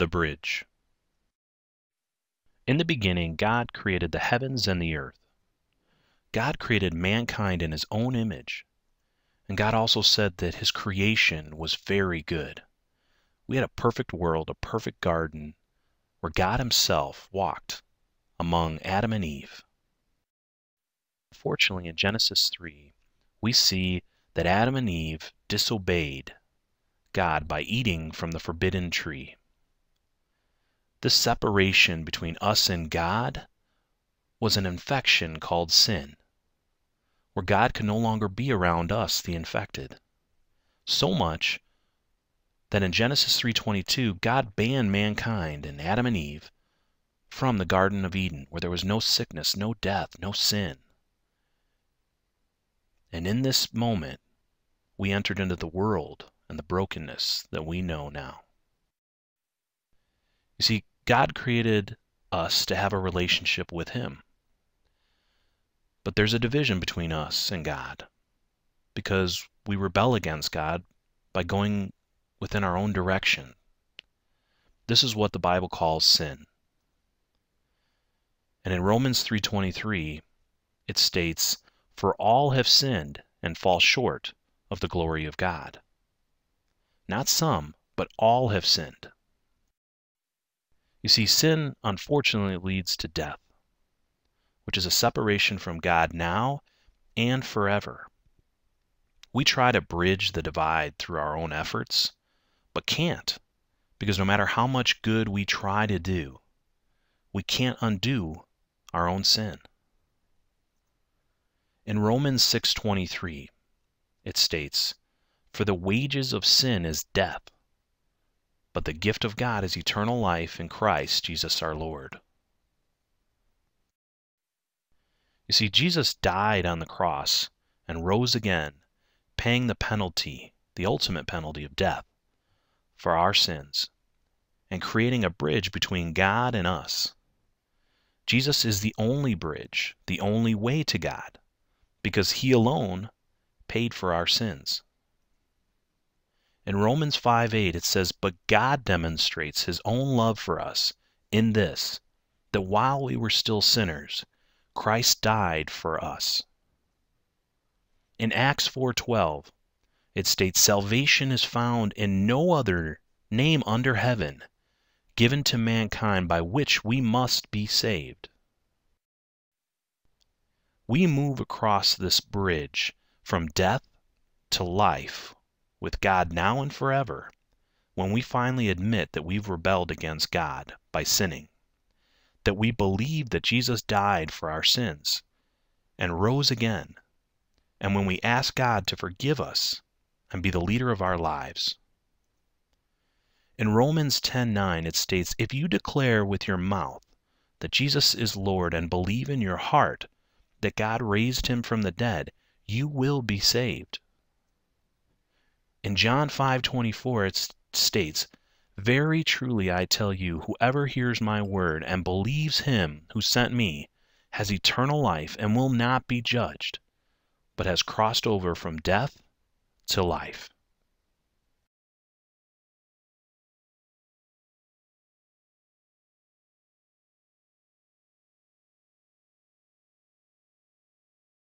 The Bridge. In the beginning, God created the heavens and the earth. God created mankind in his own image. And God also said that his creation was very good. We had a perfect world, a perfect garden, where God himself walked among Adam and Eve. Fortunately, in Genesis 3, we see that Adam and Eve disobeyed God by eating from the forbidden tree. This separation between us and God was an infection called sin, where God could no longer be around us, the infected. So much that in Genesis 3:22 God banned mankind and Adam and Eve from the garden of Eden where there was no sickness, no death, no sin. And in this moment we entered into the world and the brokenness that we know now. You see God created us to have a relationship with Him. But there's a division between us and God because we rebel against God by going within our own direction. This is what the Bible calls sin. And in Romans 3:23 it states, "For all have sinned and fall short of the glory of God." Not some, but all have sinned. You see, sin unfortunately leads to death, which is a separation from God now and forever. We try to bridge the divide through our own efforts, but can't, because no matter how much good we try to do, we can't undo our own sin. In Romans 6:23, it states, "For the wages of sin is death, but the gift of God is eternal life in Christ Jesus our Lord. You see, Jesus died on the cross and rose again, paying the penalty, the ultimate penalty of death, for our sins, and creating a bridge between God and us. Jesus is the only bridge, the only way to God, because He alone paid for our sins. In Romans 5 8, it says, But God demonstrates his own love for us in this, that while we were still sinners, Christ died for us. In Acts 4:12, it states salvation is found in no other name under heaven given to mankind by which we must be saved. We move across this bridge from death to life with God now and forever when we finally admit that we've rebelled against God by sinning, that we believe that Jesus died for our sins and rose again, and when we ask God to forgive us and be the leader of our lives. In Romans 10:9 it states, "If you declare with your mouth that Jesus is Lord and believe in your heart that God raised him from the dead, you will be saved." In John 5:24 it states, "Very truly I tell you, whoever hears my word and believes him who sent me has eternal life and will not be judged, but has crossed over from death to life."